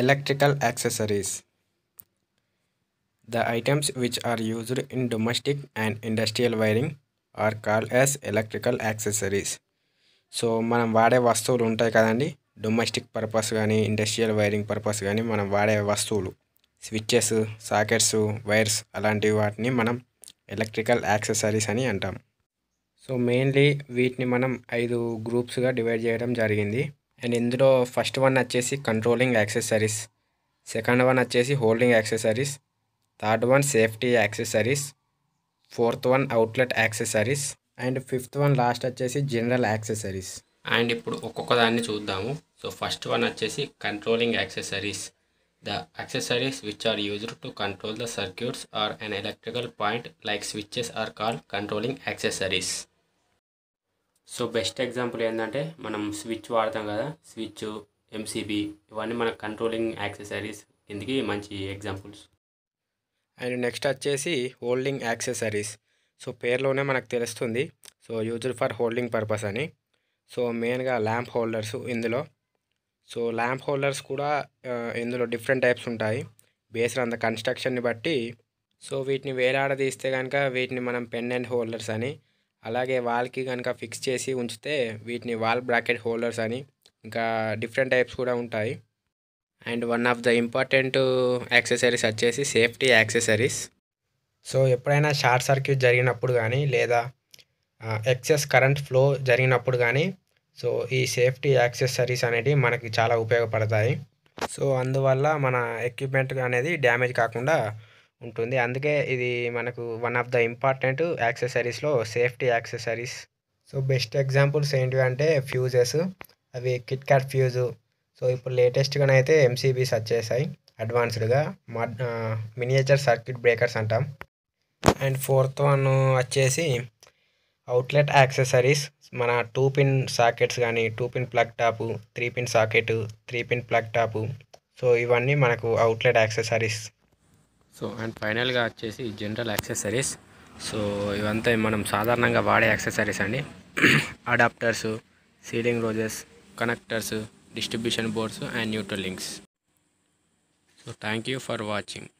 electrical accessories the items which are used in domestic and industrial wiring are call as electrical accessories so మనం వాడే వస్తువులు ఉంటాయి కదండి domestic purpose కానీ industrial wiring purpose కానీ మనం వాడే వస్తువులు స్విచ్చెస్ సాకెట్స్ వైర్స్ అలాంటి వాటిని మనం ఎలక్ట్రికల్ యాక్సెసరీస్ అని అంటాం సో మెయిన్లీ వీటిని మనం ఐదు గ్రూప్స్గా డివైడ్ చేయడం జరిగింది అండ్ ఇందులో ఫస్ట్ వన్ వచ్చేసి కంట్రోలింగ్ యాక్సెసరీస్ సెకండ్ వన్ వచ్చేసి holding accessories third one safety accessories fourth one outlet accessories and fifth one last వచ్చేసి జనరల్ యాక్సెసరీస్ అండ్ ఇప్పుడు ఒక్కొక్క దాన్ని చూద్దాము సో ఫస్ట్ వన్ వచ్చేసి controlling accessories the accessories which are used to control the circuits or an electrical point like switches are call controlling accessories so best example ఏంటంటే మనం switch వాడతాం కదా switch MCB ఇవన్నీ మన కంట్రోలింగ్ యాక్సెసరీస్ కిందికి మంచి examples and next వచ్చేసి holding accessories so పేర్లోనే మనకు తెలుస్తుంది so used for holding purpose అని సో మెయిన్గా ల్యాంప్ హోల్డర్స్ ఇందులో సో ల్యాంప్ హోల్డర్స్ కూడా ఇందులో డిఫరెంట్ టైప్స్ ఉంటాయి బేస్డ్ అంత కన్స్ట్రక్షన్ని బట్టి సో వీటిని వేలాడదీస్తే కనుక వీటిని మనం పెన్ అండ్ హోల్డర్స్ అని అలాగే వాల్కి కనుక ఫిక్స్ చేసి ఉంచితే వీటిని వాల్ బ్రాకెట్ హోల్డర్స్ అని ఇంకా డిఫరెంట్ టైప్స్ కూడా ఉంటాయి and one of the important accessories వచ్చేసి సేఫ్టీ యాక్సెసరీస్ సో ఎప్పుడైనా షార్ట్ సర్క్యూట్ జరిగినప్పుడు కానీ లేదా ఎక్సెస్ కరెంట్ ఫ్లో జరిగినప్పుడు కానీ సో ఈ సేఫ్టీ యాక్సెసరీస్ అనేవి మనకి చాలా ఉపయోగపడతాయి సో అందువల్ల మన ఎక్విప్మెంట్ అనేది డ్యామేజ్ కాకుండా ఉంటుంది అందుకే ఇది మనకు వన్ ఆఫ్ ద ఇంపార్టెంట్ యాక్సెసరీస్లో safety accessories so best examples ఏంటివి అంటే ఫ్యూజెస్ అవి కిట్ క్యాట్ ఫ్యూజు సో ఇప్పుడు లేటెస్ట్గా అయితే ఎంసీబీస్ వచ్చేసాయి అడ్వాన్స్డ్గా మినియేచర్ సర్క్యూట్ బ్రేకర్స్ అంటాం అండ్ ఫోర్త్ వన్ వచ్చేసి అవుట్లెట్ యాక్సెసరీస్ మన టూ పిన్ సాకెట్స్ కానీ two pin plug top three pin socket three pin plug top so ఇవన్నీ మనకు అవుట్లెట్ యాక్సెసరీస్ సో అండ్ ఫైనల్గా వచ్చేసి జనరల్ యాక్సెసరీస్ సో ఇవంతా మనం సాధారణంగా వాడే యాక్సెసరీస్ అండి adapters ceiling roses connectors distribution boards and neutral links so thank you for watching